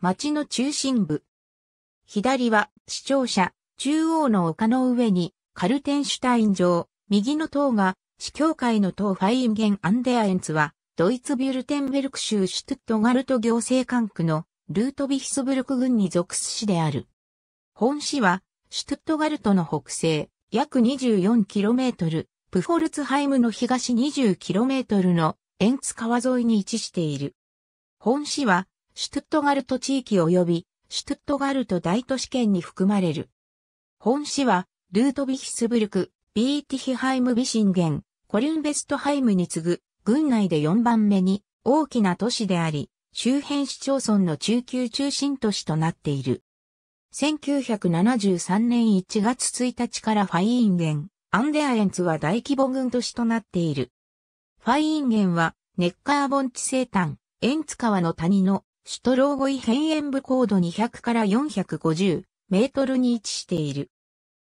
町の中心部。左は、市庁舎、中央の丘の上に、カルテンシュタイン城、右の塔が、市教会の塔ファインゲン・アンデアエンツは、ドイツビュルテンベルク州シュトゥットガルト行政管区のルートビヒスブルク郡に属す市である。本市は、シュトゥットガルトの北西、約 24km、プフォルツハイムの東 20km のエンツ川沿いに位置している。本市は、シュトットガルト地域及びシュトットガルト大都市圏に含まれる。本市は、ルートヴィヒスブルク、ビーティヒハイム・ビシンゲン、コリュンベストハイムに次ぐ、郡内で4番目に大きな都市であり、周辺市町村の中級中心都市となっている。1973年1月1日からファイーンゲン、アンデアエンツは大規模軍都市となっている。ファイーンゲンは、ネッカーボン地西端、エンツ川の谷のシュトローゴイ辺縁部高度200から450メートルに位置している。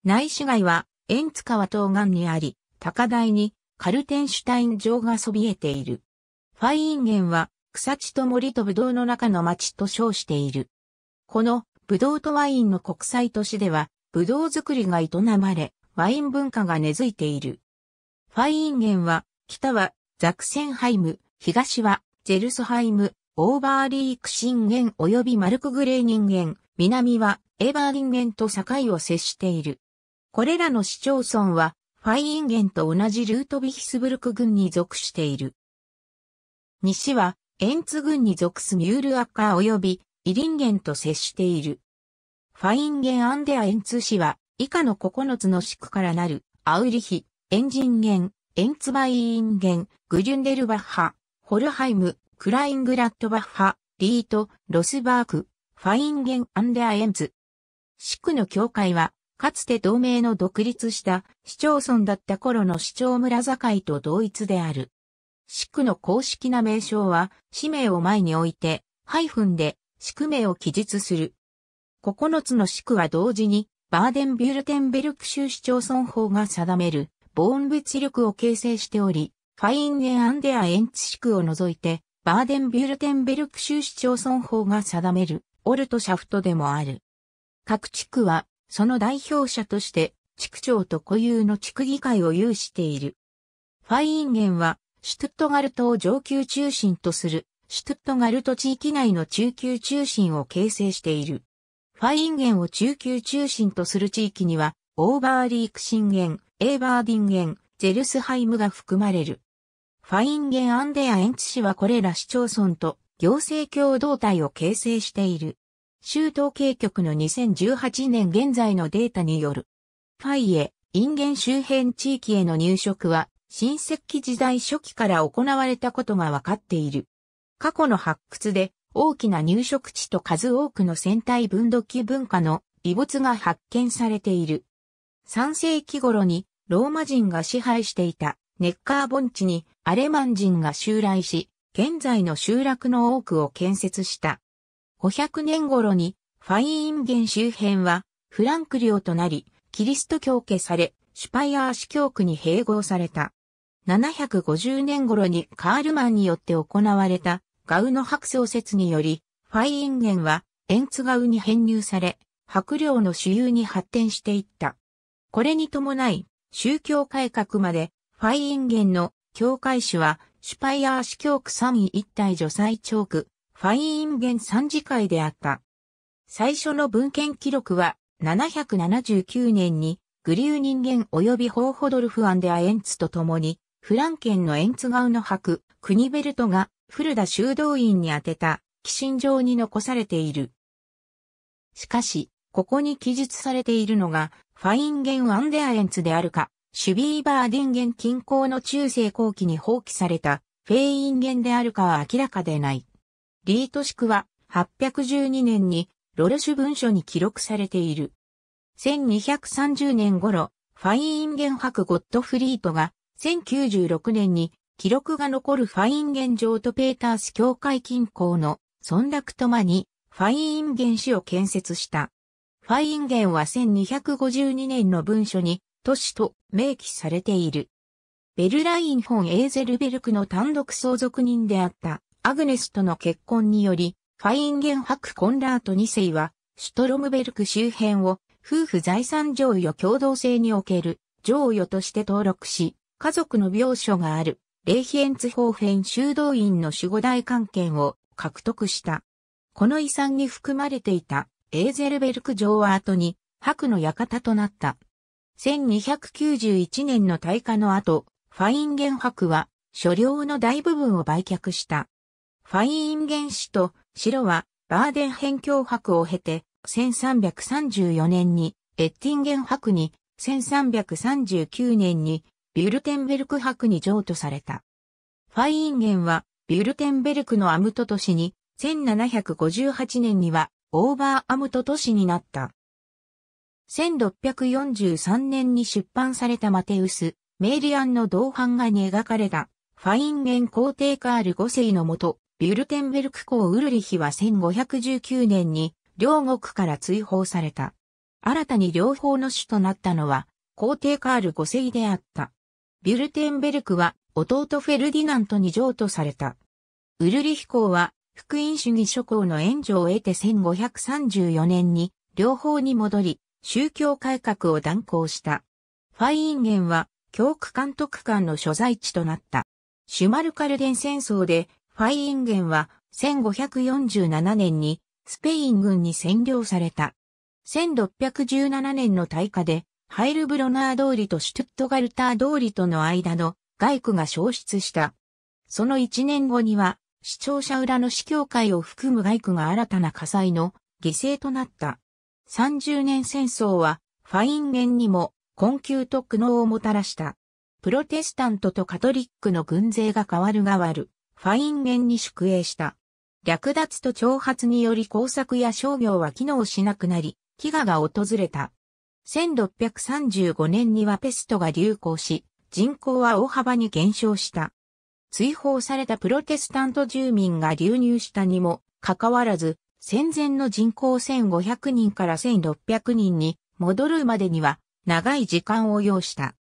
内市街は、エンツ川東岸にあり、高台にカルテンシュタイン城がそびえている。ファインゲンは、草地と森とブドウの中の町と称している。この、ブドウとワインの国際都市では、ブドウ作りが営まれ、ワイン文化が根付いている。ファインゲンは、北はザクセンハイム、東はジェルスハイム、オーバーリーク信玄及びマルクグレー人間、南はエァー人間と境を接している。これらの市町村は、ファイインゲンと同じルートヴィヒスブルク軍に属している。西は、エンツ軍に属すミュールアッカー及び、イリンゲンと接している。ファインゲンアンデアエンツ市は、以下の9つの地区からなる、アウリヒ、エンジンゲン、エンツバイインゲン、グリュンデルバッハ、ホルハイム、クライングラットバッハ、リート、ロスバーク、ファインゲン・アンデア・エンズ。市区の教会は、かつて同盟の独立した市町村だった頃の市町村境と同一である。市区の公式な名称は、氏名を前に置いて、ハイフンで、市区名を記述する。9つの市区は同時に、バーデンビュルテンベルク州市町村法が定める、ボーン力を形成しており、ファインゲン・アンデア・エンツ地区を除いて、バーデンビュルテンベルク州市町村法が定めるオルトシャフトでもある。各地区はその代表者として地区長と固有の地区議会を有している。ファインゲンはシュトゥットガルトを上級中心とするシュトゥットガルト地域内の中級中心を形成している。ファインゲンを中級中心とする地域にはオーバーリークシンゲン、エーバーディンゲン、ゼルスハイムが含まれる。ファインゲンアンデアエンツ市はこれら市町村と行政共同体を形成している。州統計局の2018年現在のデータによる。ファイエ、インゲン周辺地域への入植は、新石器時代初期から行われたことが分かっている。過去の発掘で、大きな入植地と数多くの戦隊分土器文化の遺物が発見されている。3世紀頃にローマ人が支配していたネッカー盆地にアレマン人が襲来し、現在の集落の多くを建設した。500年頃にファイーン原周辺はフランク領となり、キリスト教家され、シュパイアーシ教区に併合された。750年頃にカールマンによって行われたガウの白創説により、ファイインゲンはエンツガウに編入され、白領の主流に発展していった。これに伴い、宗教改革までファイインゲンの教会主は、シュパイアー司教区三位一体除祭長区、ファイインゲン三次会であった。最初の文献記録は、779年に、グリュー人間及びホーホドルフ・アンデア・エンツと共に、フランケンのエンツガウの博、クニベルトが、古田修道院に宛てた、寄進状に残されている。しかし、ここに記述されているのが、ファインゲン・アンデア・エンツであるか、シュビーバーデンゲン近郊の中世後期に放棄されたフェイインゲンであるかは明らかでない。リート宿は812年にロルシュ文書に記録されている。1230年頃、ファイインゲン博ゴットフリートが1096年に記録が残るファインゲン城とペータース教会近郊の村落と間にファイインゲン市を建設した。ファインゲンは1252年の文書に都市と明記されている。ベルライン・フォン・エーゼルベルクの単独相続人であったアグネスとの結婚により、ファインゲンハク・コンラート2世は、シュトロムベルク周辺を夫婦財産譲与共同制における譲与として登録し、家族の病所があるレイヒエンツホーフェン修道院の守護大関係を獲得した。この遺産に含まれていたエーゼルベルク城は後に、白の館となった。1291年の大火の後、ファインゲン博は所領の大部分を売却した。ファインゲン市と城はバーデン辺境博を経て、1334年にエッティンゲン博に、1339年にビュルテンベルク博に譲渡された。ファインゲンはビュルテンベルクのアムト都市に、1758年にはオーバーアムト都市になった。1643年に出版されたマテウス、メイリアンの同伴画に描かれた、ファインゲン皇帝カール5世のもと、ビュルテンベルク公ウルリヒは1519年に、両国から追放された。新たに両方の主となったのは、皇帝カール5世であった。ビュルテンベルクは、弟フェルディナントに譲渡された。ウルリヒ公は、福音主義諸公の援助を得て1534年に、両方に戻り、宗教改革を断行した。ファインゲンは教区監督官の所在地となった。シュマルカルデン戦争でファインゲンは1547年にスペイン軍に占領された。1617年の大火でハイルブロナー通りとシュトゥットガルター通りとの間の外区が消失した。その1年後には、視聴者裏の市教会を含む外区が新たな火災の犠牲となった。30年戦争は、ファインゲンにも困窮と苦悩をもたらした。プロテスタントとカトリックの軍勢が変わる変わる、ファインゲンに宿営した。略奪と挑発により工作や商業は機能しなくなり、飢餓が訪れた。1635年にはペストが流行し、人口は大幅に減少した。追放されたプロテスタント住民が流入したにも、かかわらず、戦前の人口1500人から1600人に戻るまでには長い時間を要した。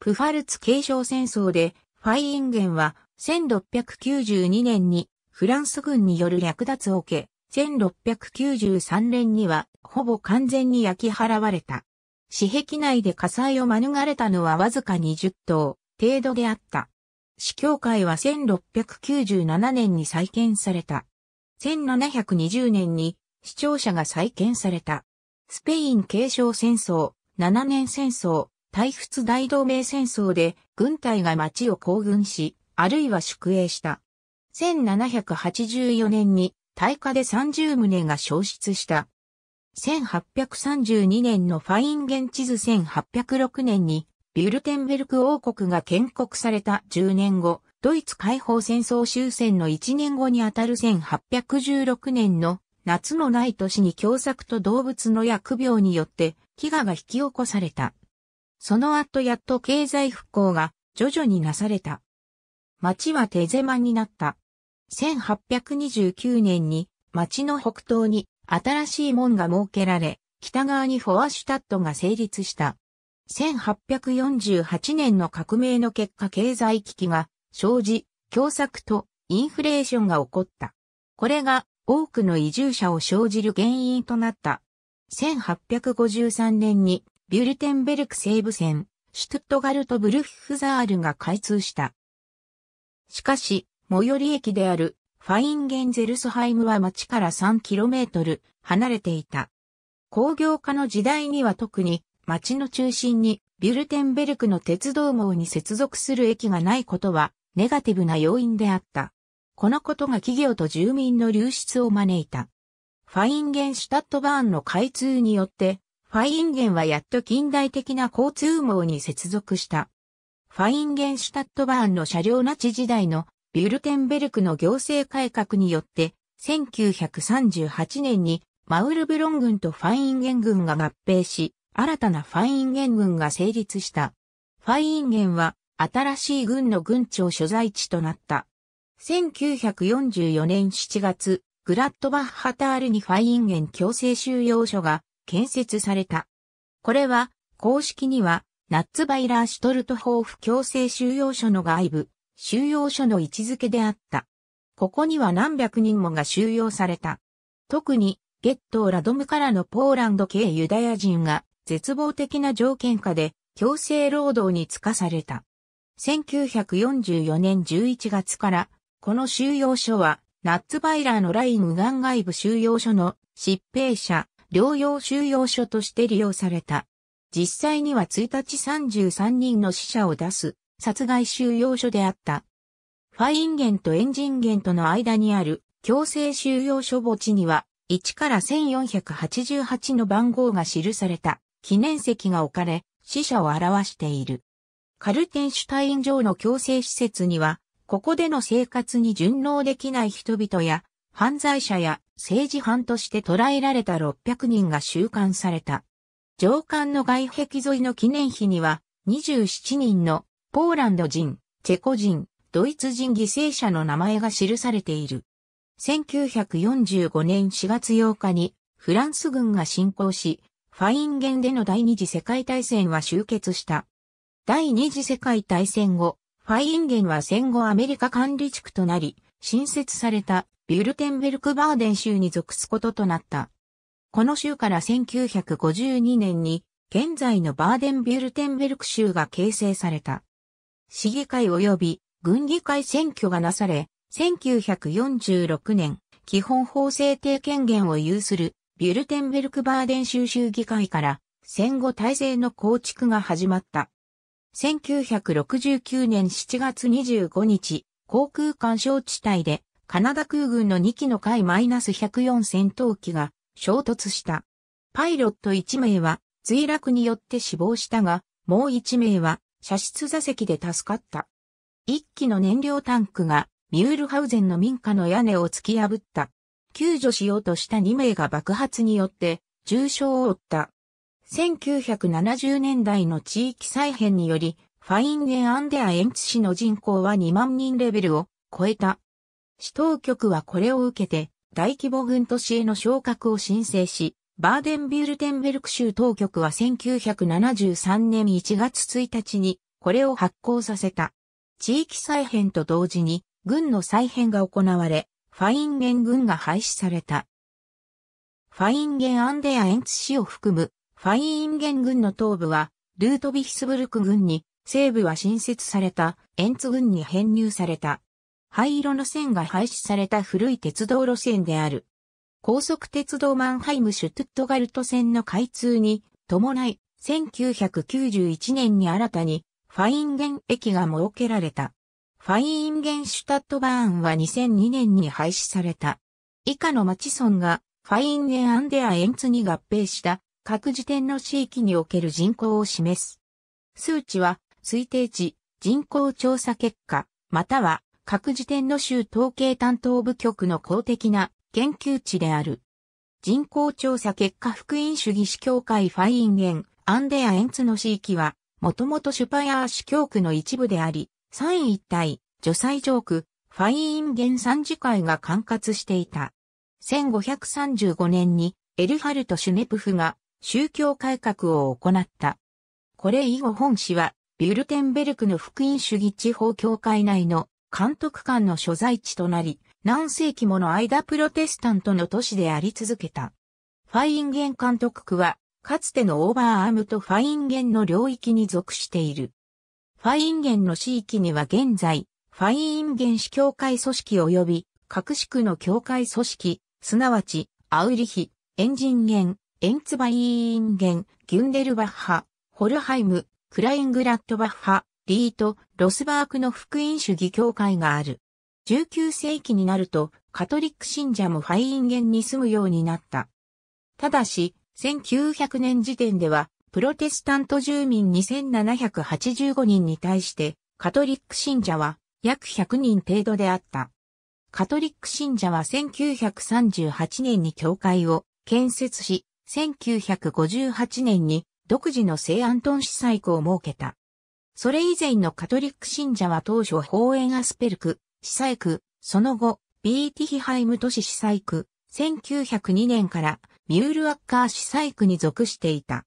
プファルツ継承戦争でファイインゲンは1692年にフランス軍による略奪を受け、1693年にはほぼ完全に焼き払われた。死壁内で火災を免れたのはわずか20頭程度であった。死教会は1697年に再建された。1720年に視聴者が再建された。スペイン継承戦争、7年戦争、大仏大同盟戦争で軍隊が町を行軍し、あるいは宿営した。1784年に大火で30棟が消失した。1832年のファインゲン地図1806年にビュルテンベルク王国が建国された10年後、ドイツ解放戦争終戦の1年後にあたる1816年の夏のない年に凶作と動物の疫病によって飢餓が引き起こされた。その後やっと経済復興が徐々になされた。町は手狭になった。1829年に町の北東に新しい門が設けられ、北側にフォアシュタットが成立した。1848年の革命の結果経済危機が生じ、共作とインフレーションが起こった。これが多くの移住者を生じる原因となった。1853年にビュルテンベルク西部線、シュトゥットガルト・ブルッフザールが開通した。しかし、最寄り駅であるファインゲンゼルスハイムは町から 3km 離れていた。工業化の時代には特に町の中心にビュルテンベルクの鉄道網に接続する駅がないことはネガティブな要因であった。このことが企業と住民の流出を招いた。ファインゲンシュタットバーンの開通によって、ファインゲンはやっと近代的な交通網に接続した。ファインゲンシュタットバーンの車両ナチ時代のビュルテンベルクの行政改革によって、1938年にマウルブロン軍とファインゲン軍が合併し、新たなファインゲン軍が成立した。ファインゲンは新しい軍の軍庁所在地となった。1944年7月、グラッドバッハタールにファインゲン強制収容所が建設された。これは、公式には、ナッツバイラーシュトルトホーフ強制収容所の外部、収容所の位置づけであった。ここには何百人もが収容された。特に、ゲットーラドムからのポーランド系ユダヤ人が絶望的な条件下で強制労働につかされた。1944年11月から、この収容所は、ナッツバイラーのライン右岸外部収容所の疾病者、療養収容所として利用された。実際には1日33人の死者を出す殺害収容所であった。ファインゲンとエンジンゲンとの間にある強制収容所墓地には1から1488の番号が記された記念石が置かれ死者を表している。カルテンシュタイン城の強制施設には、ここでの生活に順応できない人々や、犯罪者や政治犯として捕らえられた600人が収監された。上官の外壁沿いの記念碑には、27人のポーランド人、チェコ人、ドイツ人犠牲者の名前が記されている。1945年4月8日にフランス軍が侵攻し、ファインゲンでの第二次世界大戦は終結した。第二次世界大戦後、ファインゲンは戦後アメリカ管理地区となり、新設されたビュルテンベルクバーデン州に属すこととなった。この州から1952年に現在のバーデンビュルテンベルク州が形成された。市議会及び軍議会選挙がなされ、1946年、基本法制定権限を有するビュルテンベルクバーデン州州議会から戦後体制の構築が始まった。1969年7月25日、航空干渉地帯で、カナダ空軍の2機の海 -104 戦闘機が衝突した。パイロット1名は墜落によって死亡したが、もう1名は射出座席で助かった。1機の燃料タンクがミュールハウゼンの民家の屋根を突き破った。救助しようとした2名が爆発によって重傷を負った。1970年代の地域再編により、ファインゲンアンデアエンツ市の人口は2万人レベルを超えた。市当局はこれを受けて、大規模軍都市への昇格を申請し、バーデンビュルテンベルク州当局は1973年1月1日にこれを発行させた。地域再編と同時に軍の再編が行われ、ファインゲン軍が廃止された。ファインゲンアンデアエンツ市を含むファインゲン軍の東部は、ルートヴィヒスブルク軍に、西部は新設された、エンツ軍に編入された。灰色の線が廃止された古い鉄道路線である。高速鉄道マンハイム・シュトゥットガルト線の開通に伴い、1991年に新たにファインゲン駅が設けられた。ファインゲンシュタットバーンは2002年に廃止された。以下の町村がファインゲンアンデアエンツに合併した各時点の地域における人口を示す。数値は、推定値、人口調査結果、または、各時点の州統計担当部局の公的な研究値である。人口調査結果福音主義司教会ファインゲン、アンデアエンツの地域は、もともとシュパヤー司教区の一部であり、ン一体、除災上区、ファインゲン三次会が管轄していた。1535年にエルハルト・シュネプフが宗教改革を行った。これ以後本市は、ビュルテンベルクの福音主義地方教会内の監督官の所在地となり、何世紀もの間プロテスタントの都市であり続けた。ファインゲン監督区は、かつてのオーバーアームとファインゲンの領域に属している。ファインゲンの地域には現在、ファインゲン市教会組織及び、各市区の教会組織、すなわち、アウリヒ、エンジンゲン、エンツバイーンゲン、ギュンデルバッハ、ホルハイム、クライングラットバッハ、リート、ロスバークの福音主義教会がある。19世紀になると、カトリック信者もファインゲンに住むようになった。ただし、1900年時点では、プロテスタント住民2785人に対して、カトリック信者は約100人程度であった。カトリック信者は1938年に教会を建設し、1958年に独自の聖アントン司祭区を設けた。それ以前のカトリック信者は当初法園アスペルク、司祭区、その後、ビーティヒハイム都市司祭区、1902年からミュールアッカー司祭区に属していた。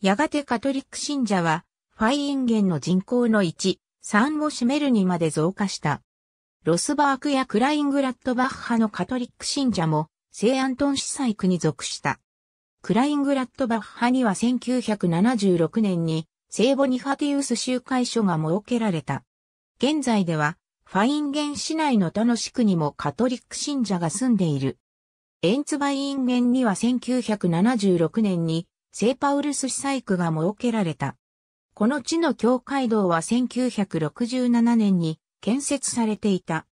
やがてカトリック信者は、ファイインゲンの人口の1、3を占めるにまで増加した。ロスバークやクライングラッドバッハのカトリック信者も、聖アントン司祭区に属した。クライングラットバッハには1976年に聖ボニファティウス集会所が設けられた。現在ではファインゲン市内の他の地区にもカトリック信者が住んでいる。エンツバインゲンには1976年に聖パウルス司祭区が設けられた。この地の教会堂は1967年に建設されていた。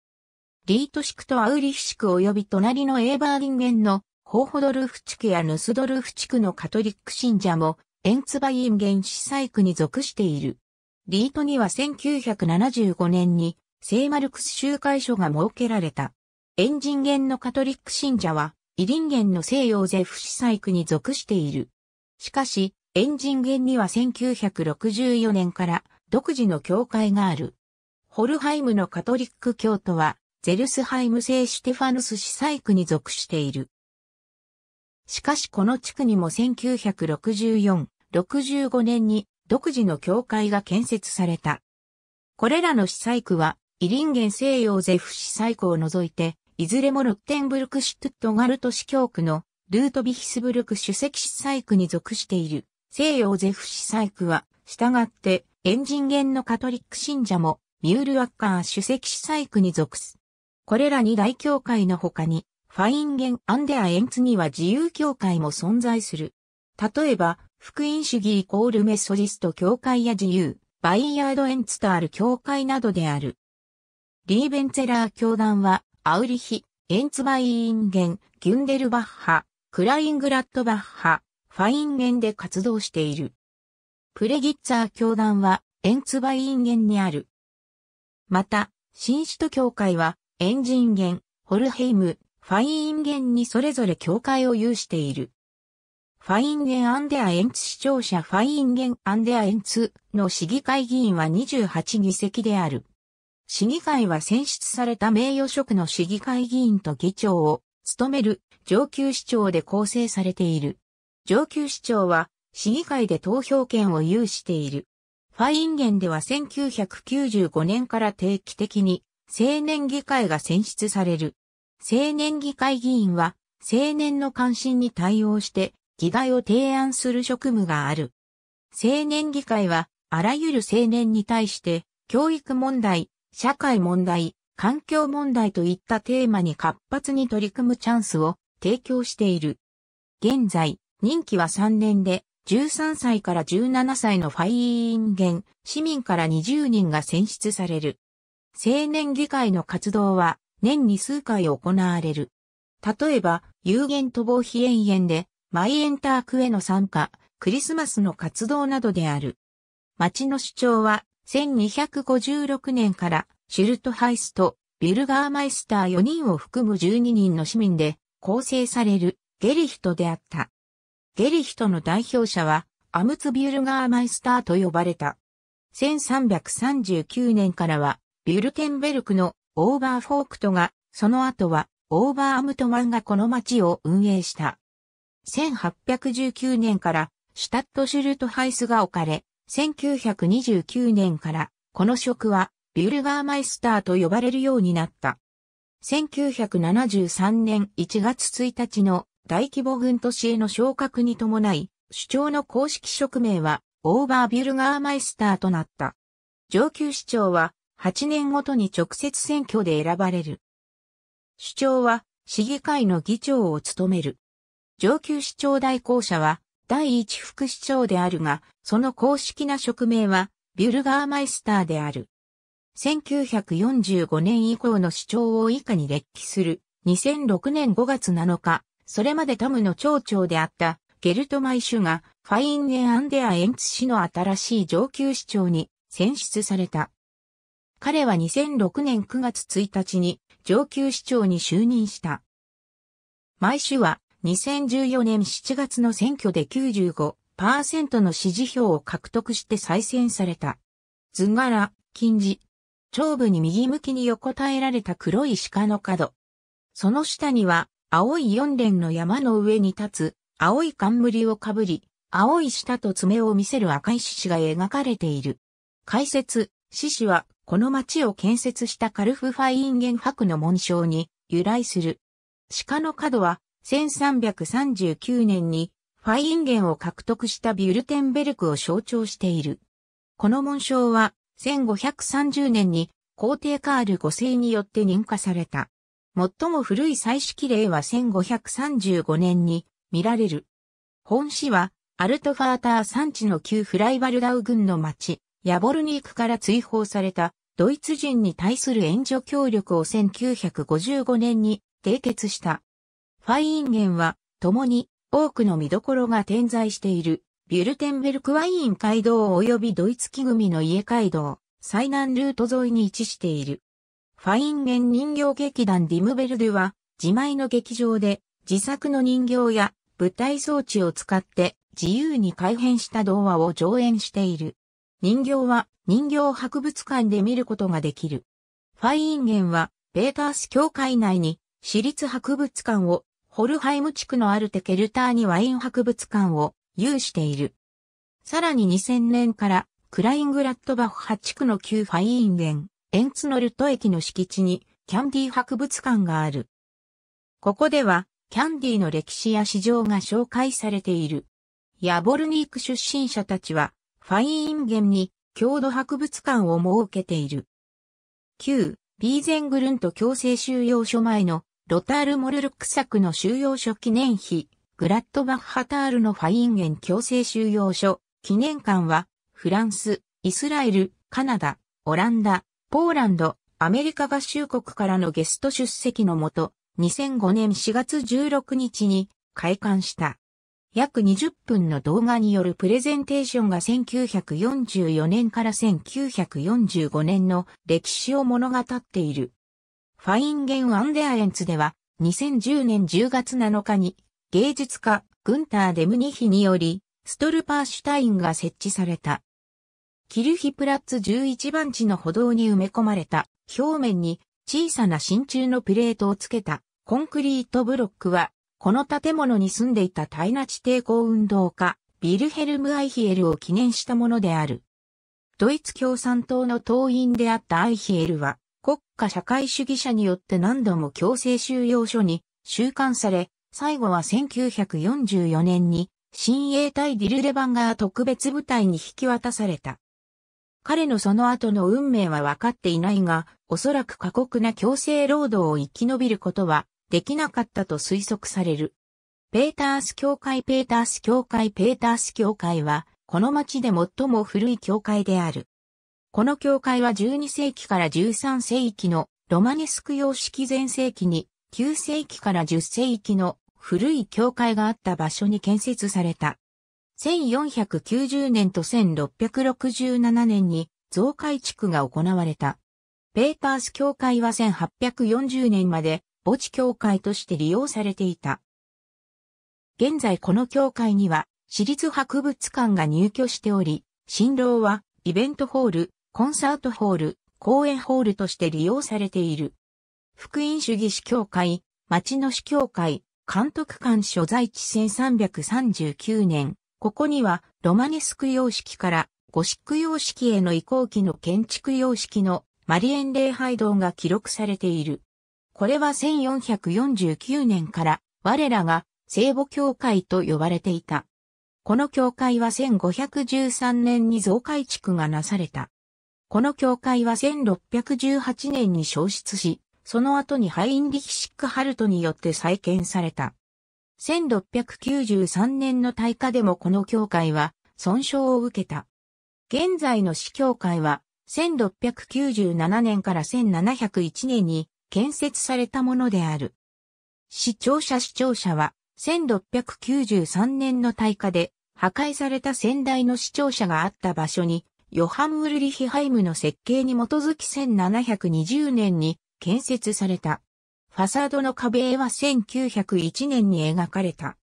リート地区とアウリヒ地区及び隣のエーバーリンゲンのホーホドルフ地区やヌスドルフ地区のカトリック信者も、エンツバイン原始細区に属している。リートには1975年に、聖マルクス集会所が設けられた。エンジンンのカトリック信者は、イリンゲンの西洋ゼフ司祭区に属している。しかし、エンジンンには1964年から独自の教会がある。ホルハイムのカトリック教徒は、ゼルスハイム聖シテファヌス司祭区に属している。しかしこの地区にも1964、65年に独自の教会が建設された。これらの司祭区は、イリンゲン西洋ゼフ司祭区を除いて、いずれもロッテンブルクシュトゥットガルト司教区のルートビヒスブルク主席司祭区に属している。西洋ゼフ司祭区は、従って、エンジンゲンのカトリック信者も、ミュール・アッカー主席司祭区に属す。これらに大教会の他に、ファインゲン・アンデア・エンツには自由教会も存在する。例えば、福音主義イコールメソジスト教会や自由、バイヤード・エンツとある教会などである。リーベンツェラー教団は、アウリヒ、エンツバイインゲン、ギュンデルバッハ、クライングラッドバッハ、ファインゲンで活動している。プレギッツァー教団は、エンツバイインゲンにある。また、新首都教会は、エンジンゲン、ホルヘイム、ファインゲンにそれぞれ教会を有している。ファインゲンアンデアエンツ市長者ファインゲンアンデアエンツの市議会議員は28議席である。市議会は選出された名誉職の市議会議員と議長を務める上級市長で構成されている。上級市長は市議会で投票権を有している。ファインゲンでは1995年から定期的に青年議会が選出される。青年議会議員は、青年の関心に対応して、議題を提案する職務がある。青年議会は、あらゆる青年に対して、教育問題、社会問題、環境問題といったテーマに活発に取り組むチャンスを提供している。現在、任期は3年で、13歳から17歳のファイ委員現、市民から20人が選出される。青年議会の活動は、年に数回行われる。例えば、有限都防非延園で、マイエンタークへの参加、クリスマスの活動などである。町の主張は、1256年から、シュルトハイスと、ビルガーマイスター4人を含む12人の市民で、構成される、ゲリヒトであった。ゲリヒトの代表者は、アムツビュルガーマイスターと呼ばれた。1339年からは、ビュルテンベルクのオーバーフォークトが、その後は、オーバーアムトマンがこの町を運営した。1819年から、シュタットシュルトハイスが置かれ、1929年から、この職は、ビュルガーマイスターと呼ばれるようになった。1973年1月1日の大規模軍都市への昇格に伴い、主張の公式職名は、オーバービュルガーマイスターとなった。上級市長は、8年ごとに直接選挙で選ばれる。首長は市議会の議長を務める。上級市長代行者は第一副市長であるが、その公式な職名はビュルガーマイスターである。1945年以降の市長を以下に列記する2006年5月7日、それまでタムの町長であったゲルトマイシュがファインエアンデアエンツ氏の新しい上級市長に選出された。彼は2006年9月1日に上級市長に就任した。毎週は2014年7月の選挙で95%の支持票を獲得して再選された。図柄、金字。頂部に右向きに横たえられた黒い鹿の角。その下には青い四連の山の上に立つ青い冠をかぶり、青い舌と爪を見せる赤い獅子が描かれている。解説、獅子はこの町を建設したカルフファインゲン博の紋章に由来する。鹿の角は1339年にファインゲンを獲得したビュルテンベルクを象徴している。この紋章は1530年に皇帝カール5世によって認可された。最も古い採式例は1535年に見られる。本市はアルトファーター山地の旧フライバルダウ郡の町、ヤボルニークから追放されたドイツ人に対する援助協力を1955年に締結した。ファインゲンは共に多くの見どころが点在しているビュルテンベルクワイン街道及びドイツ木組の家街道、最南ルート沿いに位置している。ファインゲン人形劇団ディムベルデは自前の劇場で自作の人形や舞台装置を使って自由に改変した童話を上演している。人形は人形博物館で見ることができる。ファインゲンはベータース教会内に私立博物館を、ホルハイム地区のあるテケルターにワイン博物館を有している。さらに2000年からクライングラットバッハ地区の旧ファインゲン、エンツノルト駅の敷地にキャンディ博物館がある。ここではキャンディの歴史や市場が紹介されている。ヤボルニーク出身者たちはファインゲンに郷土博物館を設けている。旧、ビーゼングルント強制収容所前のロタール・モルルック作の収容所記念碑、グラッドバッハタールのファインゲン強制収容所記念館は、フランス、イスラエル、カナダ、オランダ、ポーランド、アメリカ合衆国からのゲスト出席のもと、2005年4月16日に開館した。約20分の動画によるプレゼンテーションが1944年から1945年の歴史を物語っている。ファインゲン・アンデアエンツでは2010年10月7日に芸術家グンター・デムニヒによりストルパーシュタインが設置された。キルヒプラッツ11番地の歩道に埋め込まれた表面に小さな真鍮のプレートをつけたコンクリートブロックはこの建物に住んでいた対ナチ抵抗運動家、ビルヘルム・アイヒエルを記念したものである。ドイツ共産党の党員であったアイヒエルは、国家社会主義者によって何度も強制収容所に収監され、最後は1944年に、新衛隊ディルレバンガー特別部隊に引き渡された。彼のその後の運命は分かっていないが、おそらく過酷な強制労働を生き延びることはできなかったと推測される。ペータース教会ペータース教会ペータース教会は、この町で最も古い教会である。この教会は12世紀から13世紀のロマネスク様式前世紀に9世紀から10世紀の古い教会があった場所に建設された。1490年と1667年に増改築が行われた。ペータース教会は1840年まで墓地教会として利用されていた。現在この教会には、私立博物館が入居しており、新郎はイベントホール、コンサートホール、公演ホールとして利用されている。福音主義司教会、町の司教会、監督官所在地1339年、ここにはロマネスク様式からゴシック様式への移行期の建築様式のマリエン礼拝堂が記録されている。これは1449年から我らが聖母教会と呼ばれていた。この教会は1513年に増改築がなされた。この教会は1618年に消失し、その後にハインリヒシックハルトによって再建された。1693年の大火でもこの教会は損傷を受けた。現在の市教会は1697年から1701年に建設されたものである。市庁舎市庁舎は、1693年の大火で、破壊された先代の市庁舎があった場所に、ヨハン・ウルリヒハイムの設計に基づき1720年に建設された。ファサードの壁絵は1901年に描かれた。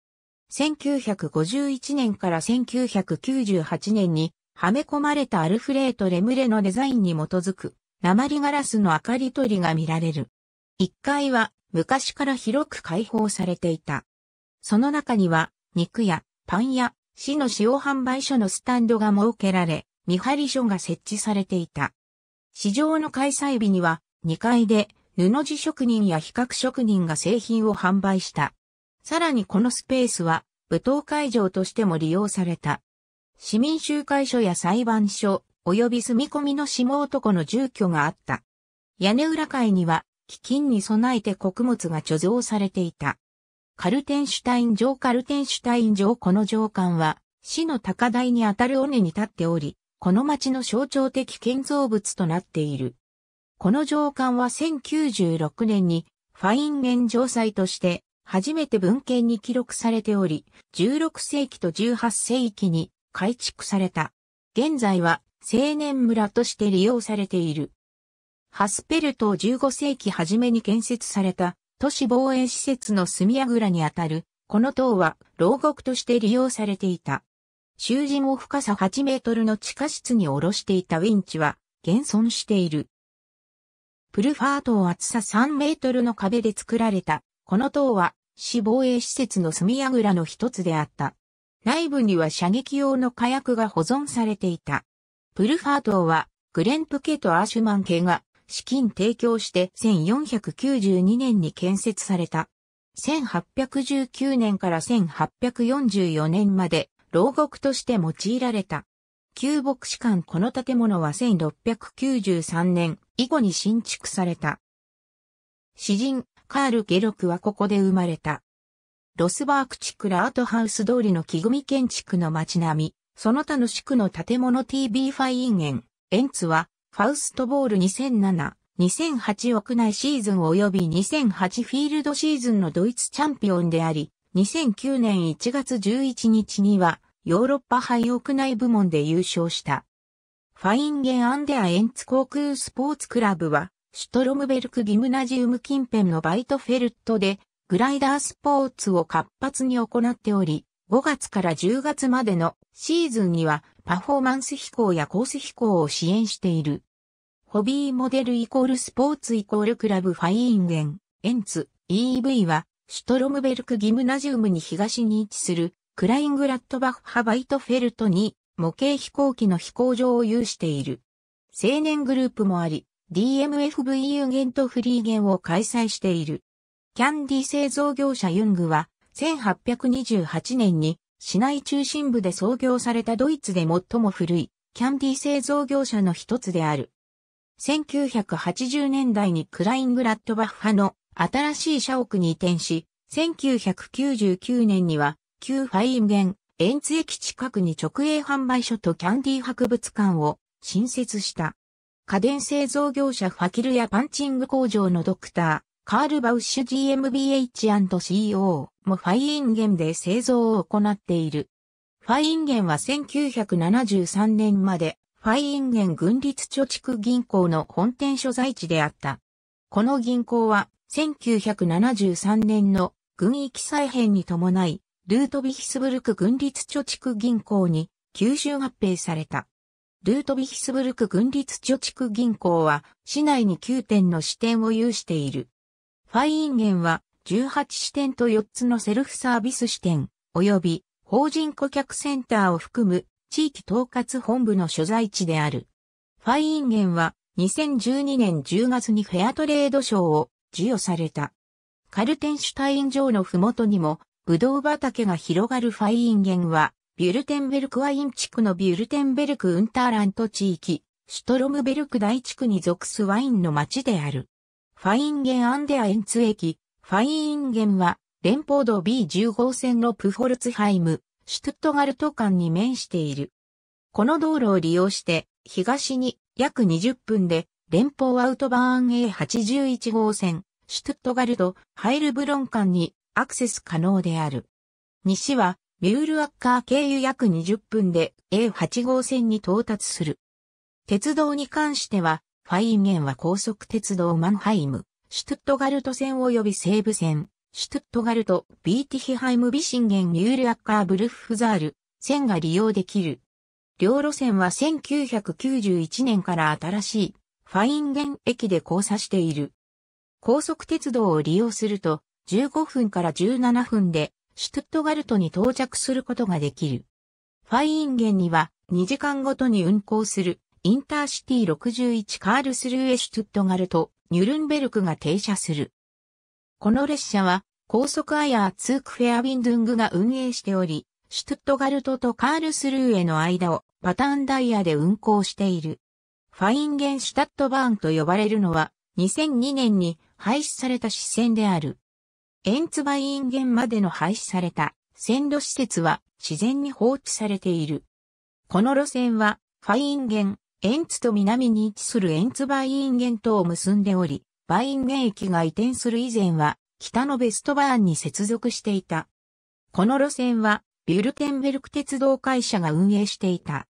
1951年から1998年にはめ込まれたアルフレート・レムレのデザインに基づく鉛ガラスの明かり取りが見られる。1階は昔から広く開放されていた。その中には肉やパン屋、市の使用販売所のスタンドが設けられ、見張り所が設置されていた。市場の開催日には2階で布地職人や比較職人が製品を販売した。さらにこのスペースは舞踏会場としても利用された。市民集会所や裁判所、及び住み込みの下男の住居があった。屋根裏階には、飢饉に備えて穀物が貯蔵されていた。カルテンシュタイン城カルテンシュタイン城この城間は、市の高台にあたる尾根に立っており、この町の象徴的建造物となっている。この城間は1096年にファインゲン城塞として初めて文献に記録されており、16世紀と18世紀に改築された。現在は青年村として利用されている。ハスペルト15世紀初めに建設された都市防衛施設の住櫓にあたる、この塔は牢獄として利用されていた。囚人を深さ8メートルの地下室に下ろしていたウィンチは現存している。プルファートを厚さ3メートルの壁で作られた、この塔は市防衛施設の住櫓の一つであった。内部には射撃用の火薬が保存されていた。プルファートは、グレンプ家とアーシュマン家が資金提供して1492年に建設された。1819年から1844年まで牢獄として用いられた。旧牧師館この建物は1693年以後に新築された。詩人、カール・ゲロクはここで生まれた。ロスバーク地区ラートハウス通りの木組建築の街並み、その他の宿の建物 TB ファインゲン、エンツは、ファウストボール2007、2008屋内シーズン及び2008フィールドシーズンのドイツチャンピオンであり、2009年1月11日には、ヨーロッパ杯屋内部門で優勝した。ファインゲンアンデアエンツ航空スポーツクラブは、シュトロムベルクギムナジウム近辺のバイトフェルトで、グライダースポーツを活発に行っており、5月から10月までのシーズンにはパフォーマンス飛行やコース飛行を支援している。ホビーモデルイコールスポーツイコールクラブファイーンゲン、エンツ、EV は、シュトロムベルクギムナジウムに東に位置する、クライングラットバッハバイトフェルトに、模型飛行機の飛行場を有している。青年グループもあり、DMFVU ゲントフリーゲンを開催している。キャンディ製造業者ユングは、1828年に市内中心部で創業されたドイツで最も古いキャンディ製造業者の一つである。1980年代にクライングラッドバッファの新しい社屋に移転し、1999年には旧ファインゲン、エンツ駅近くに直営販売所とキャンディ博物館を新設した。家電製造業者ファキルやパンチング工場のドクター、カール・バウッシュ GmbH&CO もファインゲンで製造を行っている。ファインゲンは1973年までファインゲン軍立貯蓄銀行の本店所在地であった。この銀行は1973年の軍域再編に伴い、ルートビヒスブルク軍立貯蓄銀行に吸収合併された。ルートビヒスブルク軍立貯蓄銀行は市内に9点の支店を有している。ファインゲンは18支店と4つのセルフサービス支店、及び法人顧客センターを含む地域統括本部の所在地である。ファインゲンは2012年10月にフェアトレード賞を授与された。カルテンシュタイン城のふもとにも、ブドウ畑が広がるファインゲンは、ビュルテンベルクワイン地区のビュルテンベルクウンターラント地域、シュトロムベルク大地区に属すワインの町である。ファインゲンアンデアエンツ駅、ファインゲンは、連邦道 b 1 5号線のプフォルツハイム、シュトゥットガルト間に面している。この道路を利用して、東に約20分で、連邦アウトバーン A81 号線、シュトゥットガルト、ハイルブロン間にアクセス可能である。西は、ミュールアッカー経由約20分で A8 号線に到達する。鉄道に関しては、ファインゲンは高速鉄道マンハイム、シュトットガルト線及び西部線、シュトットガルト、ビーティヒハイムビシンゲンニュールアッカーブルフザール、線が利用できる。両路線は1991年から新しいファインゲン駅で交差している。高速鉄道を利用すると15分から17分でシュトットガルトに到着することができる。ファインゲンには2時間ごとに運行するインターシティ61カールスルーエシュトゥットガルト、ニュルンベルクが停車する。この列車は、高速アイアーツークフェアウィンドゥングが運営しており、シュトゥットガルトとカールスルーへの間をパターンダイヤで運行している。ファインゲンシュタットバーンと呼ばれるのは、2002年に廃止された支線である。エンツバインゲンまでの廃止された線路施設は自然に放置されている。この路線は、ファインゲン、エンツと南に位置するエンツバインゲントを結んでおり、バインゲン駅が移転する以前は、北のベストバーンに接続していた。この路線は、ビュルテンベルク鉄道会社が運営していた。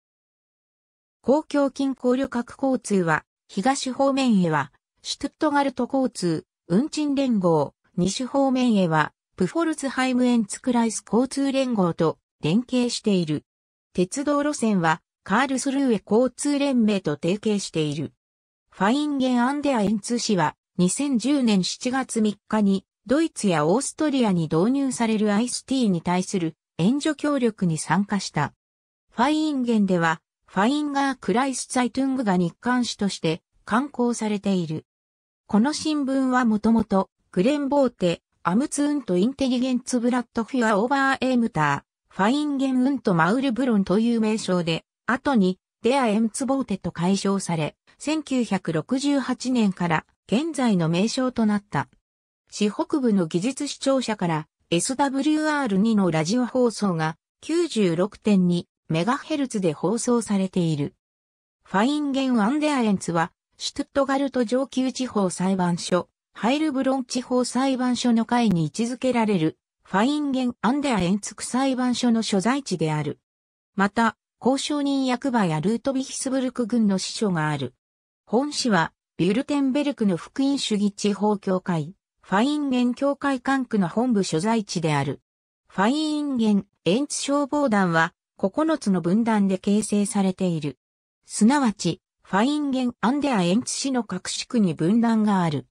公共近郊旅客交通は、東方面へは、シュトゥットガルト交通、運賃連合、西方面へは、プフォルツハイムエンツクライス交通連合と連携している。鉄道路線は、カールスルーエ交通連盟と提携している。ファインゲン・アンデア・エンツ氏は2010年7月3日にドイツやオーストリアに導入されるアイスティーに対する援助協力に参加した。ファインゲンではファインガー・クライス・サイトゥングが日刊誌として刊行されている。この新聞はもともとグレンボーテ、アムツーンとインテリゲンツブラッドフィア・オーバー・エムター、ファインゲン・ウンとマウル・ブロンという名称で後にデア・エンツボーテと解消され、1968年から現在の名称となった。市北部の技術視聴者から SWR2 のラジオ放送が 96.2MHz で放送されている。ファインゲン・アンデアエンツは、シュトットガルト上級地方裁判所、ハイルブロン地方裁判所の会に位置づけられる、ファインゲン・アンデアエンツ区裁判所の所在地である。また、公証人役場やルートビヒスブルク軍の司書がある。本市は、ビュルテンベルクの福音主義地方協会、ファインゲン協会管区の本部所在地である。ファインゲン、エンツ消防団は、9つの分断で形成されている。すなわち、ファインゲン・アンデア・エンツ市の各地区に分断がある。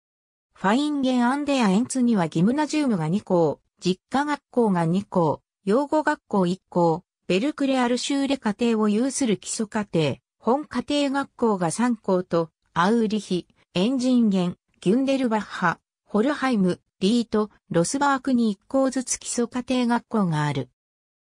ファインゲン・アンデア・エンツにはギムナジウムが2校、実家学校が2校、養護学校1校、ベルクレアル州レ家庭を有する基礎家庭、本家庭学校が3校と、アウリヒ、エンジンゲン、ギュンデルバッハ、ホルハイム、リート、ロスバークに1校ずつ基礎家庭学校がある。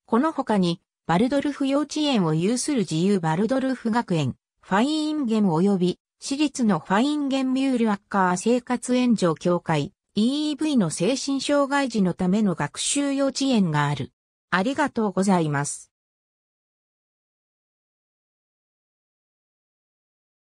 この他に、バルドルフ幼稚園を有する自由バルドルフ学園、ファインゲン及び、私立のファインゲンミュールアッカー生活援助協会、EEV の精神障害児のための学習幼稚園がある。ありがとうございます。